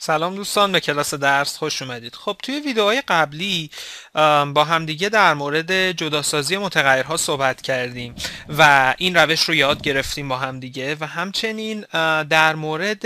سلام دوستان به کلاس درس خوش اومدید خب توی ویدئوهای قبلی با همدیگه در مورد جداسازی متغیرها صحبت کردیم و این روش رو یاد گرفتیم با همدیگه و همچنین در مورد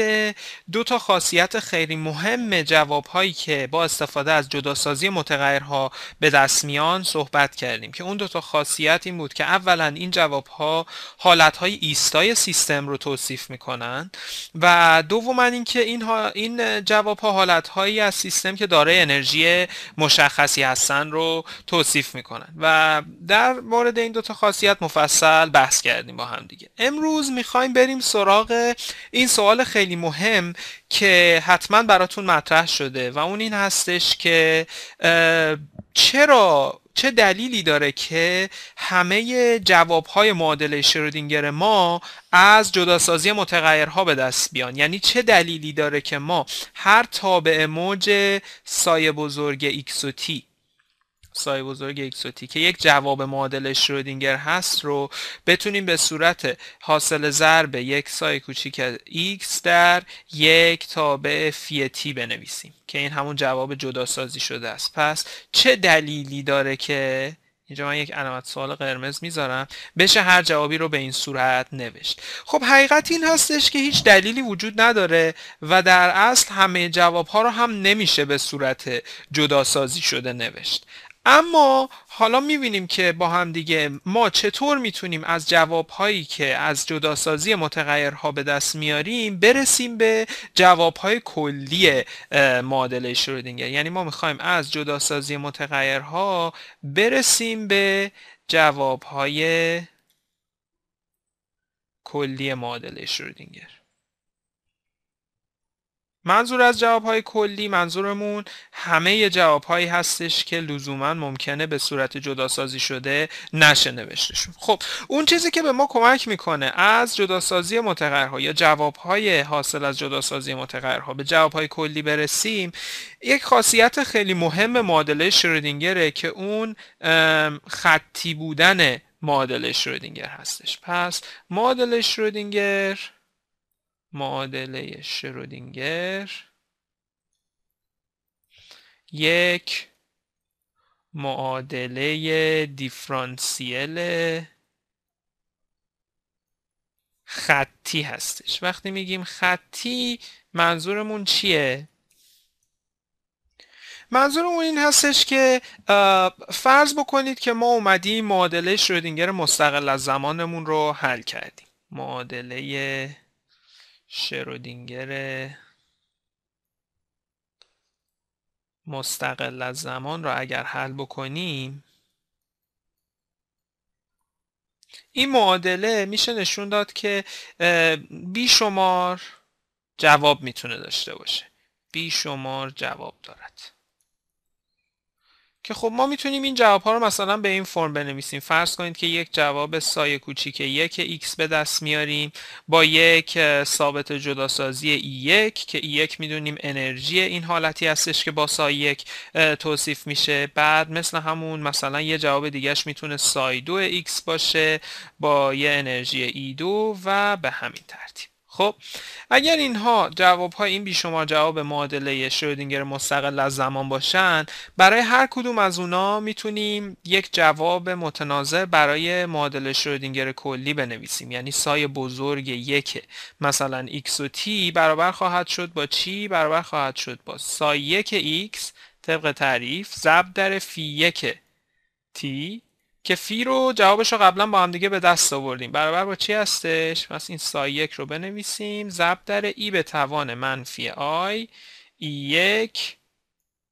دو تا خاصیت خیلی مهم جوابهایی که با استفاده از جداسازی متغیرها به دست میان صحبت کردیم که اون دو تا خاصیت این بود که اولا این جوابها حالتهای ایستای سیستم رو توصیف میکنن و دوما اینکه این, این جوابها حالتهایی از سیستم که دارای انرژی مشخصی هستن رو توصیف میکنن و در مورد این دوتا خاصیت مفصل بحث کردیم با هم دیگه امروز میخوایم بریم سراغ این سوال خیلی مهم که حتما براتون مطرح شده و اون این هستش که چرا چه دلیلی داره که همه جوابهای معادله شرودینگر ما از جداسازی متغیرها به دست بیان یعنی چه دلیلی داره که ما هر تابع موج سایه بزرگ x و t سایه بزرگ اکسوتی که یک جواب معادل شرودینگر هست رو بتونیم به صورت حاصل ضرب یک سایه کوچیک x در یک تابع فی تی بنویسیم که این همون جواب جداسازی شده است پس چه دلیلی داره که اینجا من یک علامت سوال قرمز میذارم بشه هر جوابی رو به این صورت نوشت خب حقیقت این هستش که هیچ دلیلی وجود نداره و در اصل همه جواب ها رو هم نمیشه به صورت جداسازی شده نوشت اما حالا میبینیم که با هم دیگه ما چطور میتونیم از جوابهایی که از جداسازی متغیرها به دست میاریم برسیم به جوابهای کلی معادله شرودینگر یعنی ما میخوایم از جداسازی متغیرها برسیم به جوابهای کلی معادله شرودینگر منظور از های کلی منظورمون همه جوابهایی هستش که لزوما ممکنه به صورت جداسازی شده نشه نوشتشون خب اون چیزی که به ما کمک میکنه از جداسازی متقرها یا های حاصل از جداسازی متقرها به های کلی برسیم یک خاصیت خیلی مهم معادله شرودینگره که اون خطی بودن معادله شرودینگر هستش پس معادله شرودینگر معادله شرودینگر یک معادله دیفرانسیل خطی هستش وقتی میگیم خطی منظورمون چیه؟ منظورمون این هستش که فرض بکنید که ما اومدیم معادله شرودینگر مستقل از زمانمون رو حل کردیم معادله شرودینگر مستقل از زمان را اگر حل بکنیم این معادله میشه نشون داد که بیشمار جواب میتونه داشته باشه شمار جواب دارد که خب ما میتونیم این جواب ها رو مثلا به این فرم بنویسیم فرض کنید که یک جواب سایه کوچیک یک x به دست میاریم با یک ثابت جداسازی ای یک که یک یک میدونیم انرژی این حالتی هستش که با سایه یک توصیف میشه بعد مثل همون مثلا یه جواب دیگهش میتونه سای دو x باشه با یه انرژی ای دو و به همین ترتیب خب اگر اینها جواب ها این بیشمار جواب معادله شرودینگر مستقل از زمان باشن برای هر کدوم از اونا میتونیم یک جواب متناظر برای معادله شرودینگر کلی بنویسیم یعنی سای بزرگ یک مثلا x و t برابر خواهد شد با چی برابر خواهد شد با سای یک x طبق تعریف ضرب در فی یک t که فی رو جوابش رو قبلا با هم دیگه به دست آوردیم برابر با چی هستش پس این سای یک رو بنویسیم ضرب در ای به توان منفی آی ای یک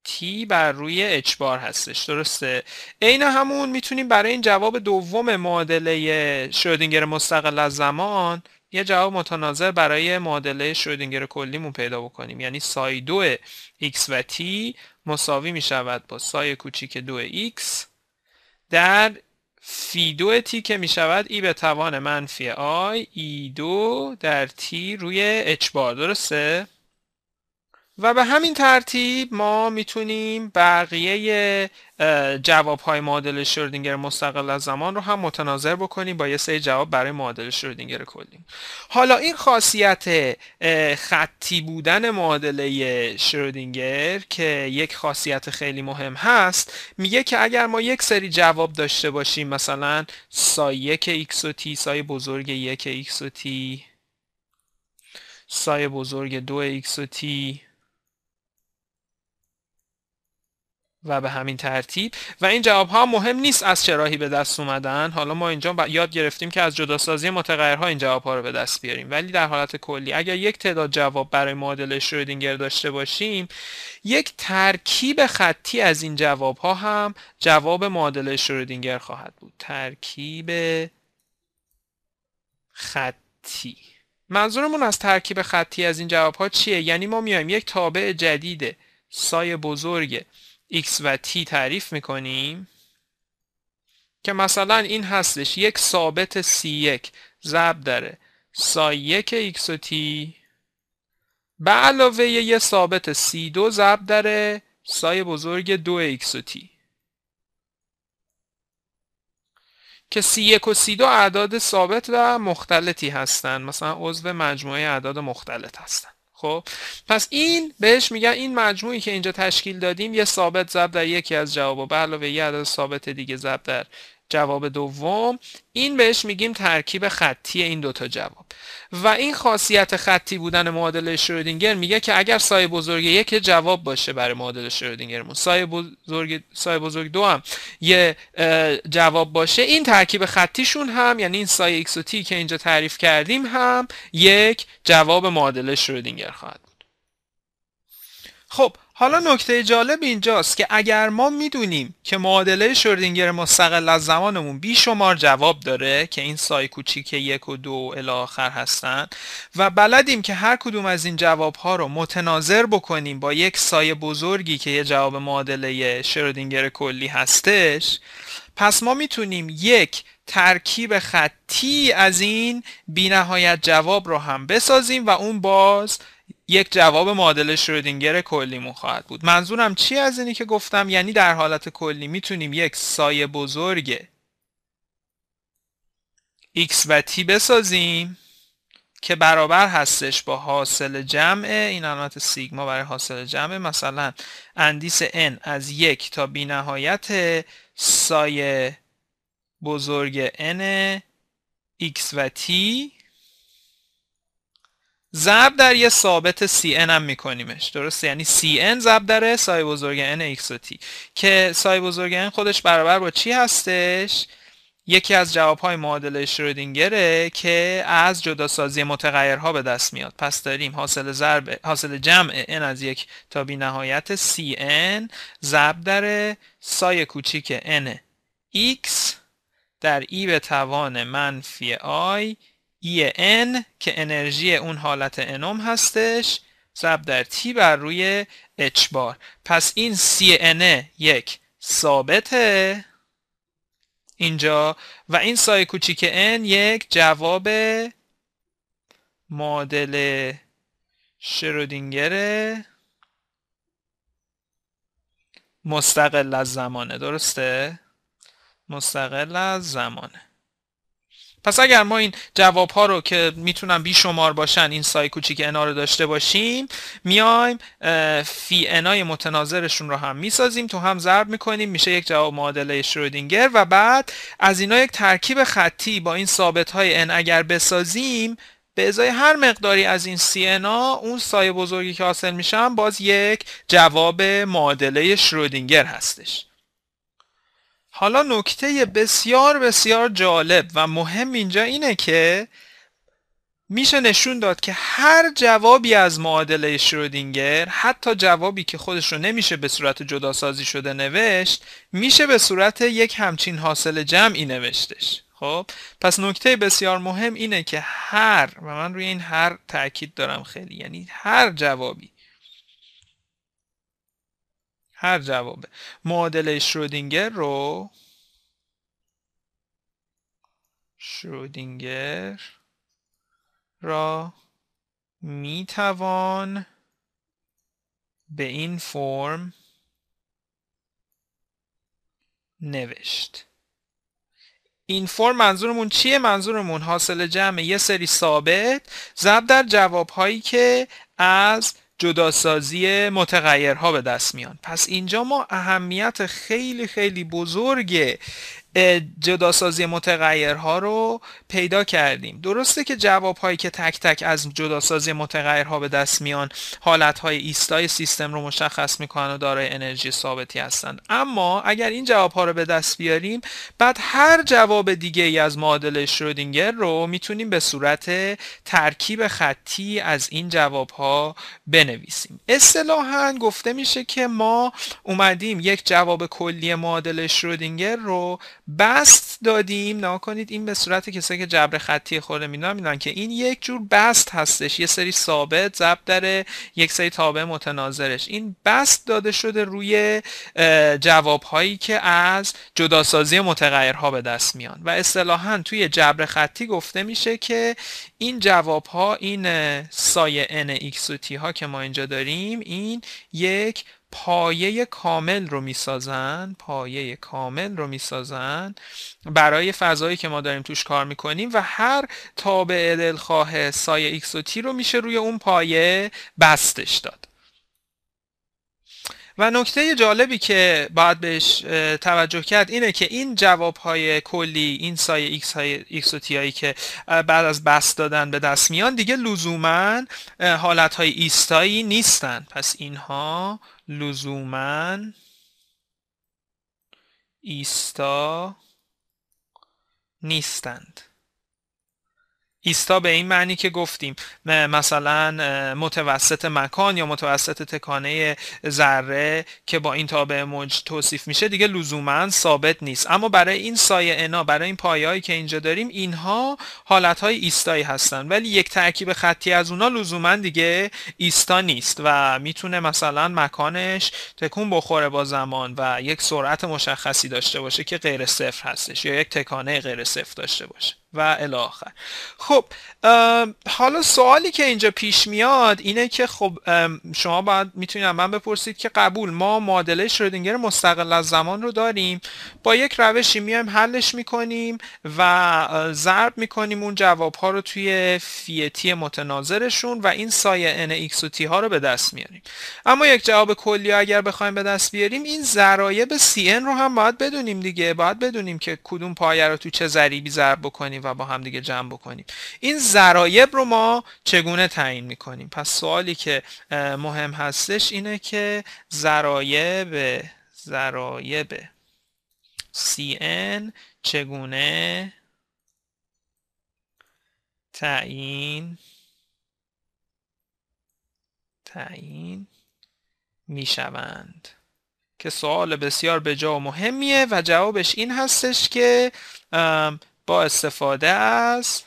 تی بر روی اچ بار هستش درسته عین همون میتونیم برای این جواب دوم معادله شودینگر مستقل از زمان یه جواب متناظر برای معادله شودینگر کلیمون پیدا بکنیم یعنی سای دو x و t مساوی میشود با سای کوچیک دو x در فی دو تی که می شود ای به توان منفی آی ای دو در تی روی اچ بار درسته؟ و به همین ترتیب ما میتونیم بقیه های معادله شردینگر مستقل از زمان رو هم متناظر بکنیم با یه سری جواب برای معادله شردینگر کلیم حالا این خاصیت خطی بودن معادله شردینگر که یک خاصیت خیلی مهم هست میگه که اگر ما یک سری جواب داشته باشیم مثلا سایه که x و t سایه بزرگ یک x و t سایه بزرگ دو x و t و به همین ترتیب و این جواب ها مهم نیست از چه راهی به دست اومدن حالا ما اینجا یاد گرفتیم که از جداسازی متغیرها این جواب ها رو به دست بیاریم ولی در حالت کلی اگر یک تعداد جواب برای معادله شرودینگر داشته باشیم یک ترکیب خطی از این جواب ها هم جواب معادله شرودینگر خواهد بود ترکیب خطی منظورمون از ترکیب خطی از این جواب ها چیه یعنی ما میایم یک تابع جدید سای بزرگ x و t تعریف میکنیم که مثلا این هستش یک ثابت c1 ضرب داره سای 1 x و t به علاوه یه ثابت c2 ضرب داره سای بزرگ 2 x و t که c1 و c2 اعداد ثابت و مختلطی هستند مثلا عضو مجموعه اعداد مختلط هستند خب پس این بهش میگن این مجموعی که اینجا تشکیل دادیم یه ثابت ضرب در یکی از جواب و به علاوه یه عدد ثابت دیگه ضرب در جواب دوم این بهش میگیم ترکیب خطی این دوتا جواب و این خاصیت خطی بودن معادله شرودینگر میگه که اگر سایه بزرگ یک جواب باشه برای معادله شرودینگرمون سایه بزرگ سایه بزرگ دو هم یه جواب باشه این ترکیب خطیشون هم یعنی این سای x و t که اینجا تعریف کردیم هم یک جواب معادله شرودینگر خواهد خب حالا نکته جالب اینجاست که اگر ما میدونیم که معادله شوردینگر مستقل از زمانمون بیشمار جواب داره که این سای کوچیک یک و دو الی آخر هستن و بلدیم که هر کدوم از این جوابها رو متناظر بکنیم با یک سای بزرگی که یه جواب معادله شرودینگر کلی هستش پس ما میتونیم یک ترکیب خطی از این بینهایت جواب رو هم بسازیم و اون باز یک جواب معادل شرودینگر کلیمون خواهد بود منظورم چی از اینی که گفتم یعنی در حالت کلی میتونیم یک سایه بزرگ x و t بسازیم که برابر هستش با حاصل جمع این علامت سیگما برای حاصل جمع مثلا اندیس n از یک تا بی نهایت سایه بزرگ n x و t ضرب در یه ثابت CN هم میکنیمش درسته یعنی CN این ضرب در سای بزرگ ان ایکس و تی که سای بزرگ ان خودش برابر با چی هستش یکی از جوابهای معادله شرودینگره که از جداسازی متغیرها به دست میاد پس داریم حاصل, ضرب حاصل جمع n از یک تا بی نهایت cn ضرب در سای کوچیک n x در ای به توان منفی آی ای n که انرژی اون حالت انوم هستش ضرب در تی بر روی h بار پس این سی n یک ثابته اینجا و این سای کوچیک n یک جواب معادل شرودینگر مستقل از زمانه درسته؟ مستقل از زمانه پس اگر ما این جواب ها رو که میتونن بیشمار باشن این سای کوچیک انا رو داشته باشیم میایم فی انای متناظرشون رو هم میسازیم تو هم ضرب میکنیم میشه یک جواب معادله شرودینگر و بعد از اینا یک ترکیب خطی با این ثابت های ان اگر بسازیم به ازای هر مقداری از این سی انا اون سایه بزرگی که حاصل میشن باز یک جواب معادله شرودینگر هستش حالا نکته بسیار بسیار جالب و مهم اینجا اینه که میشه نشون داد که هر جوابی از معادله شرودینگر حتی جوابی که خودش رو نمیشه به صورت جداسازی شده نوشت میشه به صورت یک همچین حاصل جمعی نوشتش خب پس نکته بسیار مهم اینه که هر و من روی این هر تاکید دارم خیلی یعنی هر جوابی هر جوابه معادله شرودینگر رو شرودینگر را میتوان به این فرم نوشت این فرم منظورمون چیه منظورمون حاصل جمع یه سری ثابت ضرب در هایی که از جداسازی متغیرها به دست میان پس اینجا ما اهمیت خیلی خیلی بزرگ جداسازی متغیرها رو پیدا کردیم درسته که جوابهایی که تک تک از جداسازی متغیرها به دست میان های ایستای سیستم رو مشخص میکنن و دارای انرژی ثابتی هستند اما اگر این جوابها رو به دست بیاریم بعد هر جواب دیگه ای از معادله شرودینگر رو میتونیم به صورت ترکیب خطی از این جوابها بنویسیم اصطلاحا گفته میشه که ما اومدیم یک جواب کلی معادله شرودینگر رو بست دادیم نها کنید این به صورت کسایی که جبر خطی خورده مینا میدونن که این یک جور بست هستش یه سری ثابت ضرب داره یک سری تابع متناظرش این بست داده شده روی جواب هایی که از جداسازی متغیرها به دست میان و اصطلاحا توی جبر خطی گفته میشه که این جواب ها این سایه n x و t ها که ما اینجا داریم این یک پایه کامل رو میسازن پایه کامل رو میسازن برای فضایی که ما داریم توش کار میکنیم و هر تابع دلخواه سایه ایکس و تی رو میشه روی اون پایه بستش داد و نکته جالبی که باید بهش توجه کرد اینه که این جواب های کلی این سایه ایکس, های، و تی هایی که بعد از بست دادن به دست میان دیگه لزوما حالت های ایستایی نیستن پس اینها لزوما ایستا نیستند ایستا به این معنی که گفتیم مثلا متوسط مکان یا متوسط تکانه ذره که با این تابع موج توصیف میشه دیگه لزوما ثابت نیست اما برای این سایه انا برای این پایهایی که اینجا داریم اینها های ایستایی هستن ولی یک ترکیب خطی از اونا لزوما دیگه ایستا نیست و میتونه مثلا مکانش تکون بخوره با زمان و یک سرعت مشخصی داشته باشه که غیر صفر هستش یا یک تکانه غیر صفر داشته باشه و الاخر خب حالا سوالی که اینجا پیش میاد اینه که خب شما باید میتونید من بپرسید که قبول ما معادله شرودینگر مستقل از زمان رو داریم با یک روشی میایم حلش میکنیم و ضرب میکنیم اون جواب ها رو توی فیتی e متناظرشون و این سایه ان ایکس و تی ها رو به دست میاریم اما یک جواب کلی اگر بخوایم به دست بیاریم این ضرایب cn رو هم باید بدونیم دیگه باید بدونیم که کدوم پایه رو تو چه ضریبی ضرب بکنیم و با دیگه جمع بکنیم این ضرایب رو ما چگونه تعیین میکنیم پس سوالی که مهم هستش اینه که ضرایب ضرایب CN چگونه تعیین تعیین میشوند که سوال بسیار به جا و مهمیه و جوابش این هستش که با استفاده از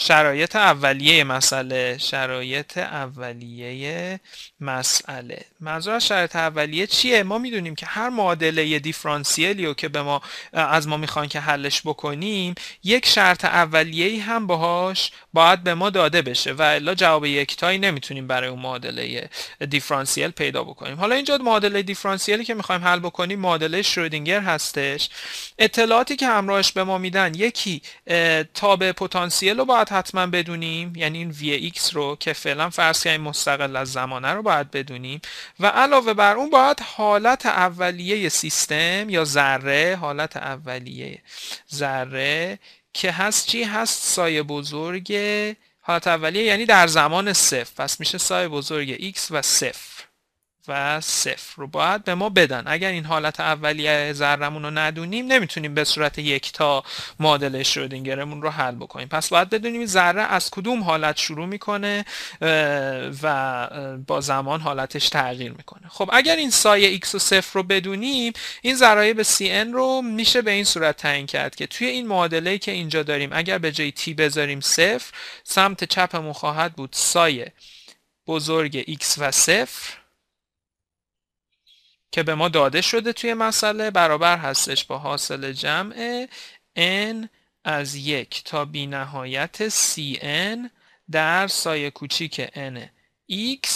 شرایط اولیه مسئله شرایط اولیه مسئله منظور از شرایط اولیه چیه ما میدونیم که هر معادله دیفرانسیلی رو که به ما از ما میخوان که حلش بکنیم یک شرط اولیه هم باهاش باید به ما داده بشه و الا جواب یکتایی نمیتونیم برای اون معادله دیفرانسیل پیدا بکنیم حالا اینجا معادله دیفرانسیلی که میخوایم حل بکنیم معادله شرودینگر هستش اطلاعاتی که همراهش به ما میدن یکی تابع پتانسیل رو باید حتما بدونیم یعنی این vx رو که فعلا فرض کنیم مستقل از زمانه رو باید بدونیم و علاوه بر اون باید حالت اولیه سیستم یا ذره حالت اولیه ذره که هست چی هست سایه بزرگ حالت اولیه یعنی در زمان صفر پس میشه سایه بزرگ x و صفر و صفر رو باید به ما بدن اگر این حالت اولیه ذرمون رو ندونیم نمیتونیم به صورت یکتا معادله شرودینگرمون رو حل بکنیم پس باید بدونیم ذره از کدوم حالت شروع میکنه و با زمان حالتش تغییر میکنه خب اگر این سایه x و صفر رو بدونیم این ذرایه به cn رو میشه به این صورت تعیین کرد که توی این معادله که اینجا داریم اگر به جای t بذاریم صفر سمت چپمون خواهد بود سایه بزرگ x و صفر که به ما داده شده توی مسئله برابر هستش با حاصل جمع n از یک تا بی نهایت cn در سایه کوچیک n x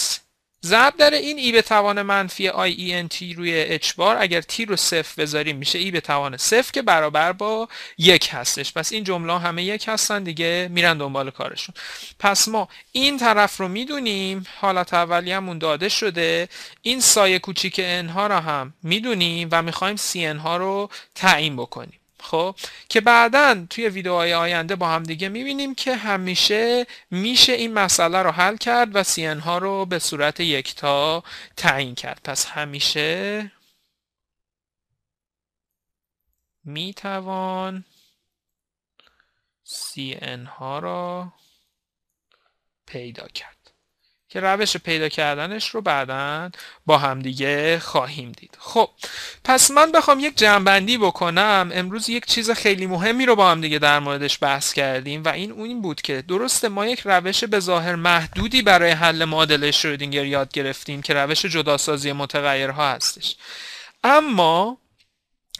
ضرب در این ای به توان منفی آی ای ان تی روی اچ بار اگر تی رو صفر بذاریم میشه ای به توان صفر که برابر با یک هستش پس این جمله همه یک هستن دیگه میرن دنبال کارشون پس ما این طرف رو میدونیم حالت همون داده شده این سایه کوچیک ان ها رو هم میدونیم و میخوایم سی ان ها رو تعیین بکنیم خب که بعدا توی ویدیوهای آینده با هم دیگه میبینیم که همیشه میشه این مسئله رو حل کرد و سی ها رو به صورت یکتا تعیین کرد پس همیشه میتوان سی ها را پیدا کرد که روش پیدا کردنش رو بعدا با همدیگه خواهیم دید خب پس من بخوام یک جنبندی بکنم امروز یک چیز خیلی مهمی رو با هم دیگه در موردش بحث کردیم و این اون بود که درسته ما یک روش به ظاهر محدودی برای حل معادله شرودینگر یاد گرفتیم که روش جداسازی متغیرها هستش اما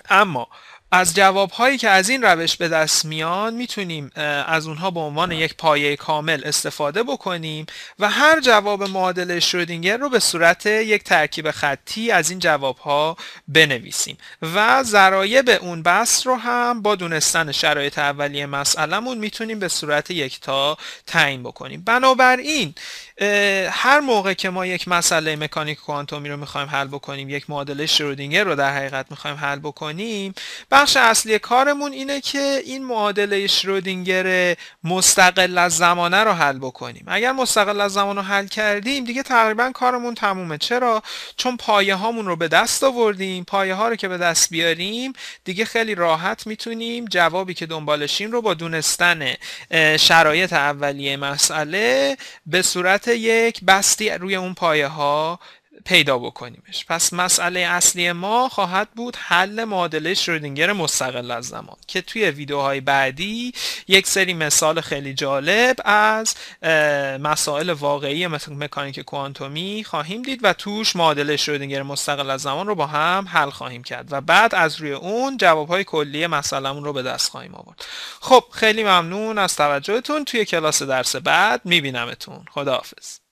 اما از جواب هایی که از این روش به دست میان میتونیم از اونها به عنوان یک پایه کامل استفاده بکنیم و هر جواب معادله شرودینگر رو به صورت یک ترکیب خطی از این جواب ها بنویسیم و ضرایب اون بس رو هم با دونستن شرایط اولیه مسئلهمون میتونیم به صورت یک تا تعیین بکنیم بنابراین هر موقع که ما یک مسئله مکانیک کوانتومی رو میخوایم حل بکنیم یک معادله شرودینگر رو در حقیقت میخوایم حل بکنیم بخش اصلی کارمون اینه که این معادله شرودینگر مستقل از زمانه رو حل بکنیم اگر مستقل از زمان رو حل کردیم دیگه تقریبا کارمون تمومه چرا چون پایه هامون رو به دست آوردیم پایه ها رو که به دست بیاریم دیگه خیلی راحت میتونیم جوابی که دنبالشیم رو با دونستن شرایط اولیه مسئله به صورت یک بستی روی اون پایه ها پیدا بکنیمش پس مسئله اصلی ما خواهد بود حل معادله شرودینگر مستقل از زمان که توی ویدیوهای بعدی یک سری مثال خیلی جالب از مسائل واقعی مکانیک کوانتومی خواهیم دید و توش معادله شرودینگر مستقل از زمان رو با هم حل خواهیم کرد و بعد از روی اون جوابهای کلی مسئلهمون رو به دست خواهیم آورد خب خیلی ممنون از توجهتون توی کلاس درس بعد میبینمتون خداحافظ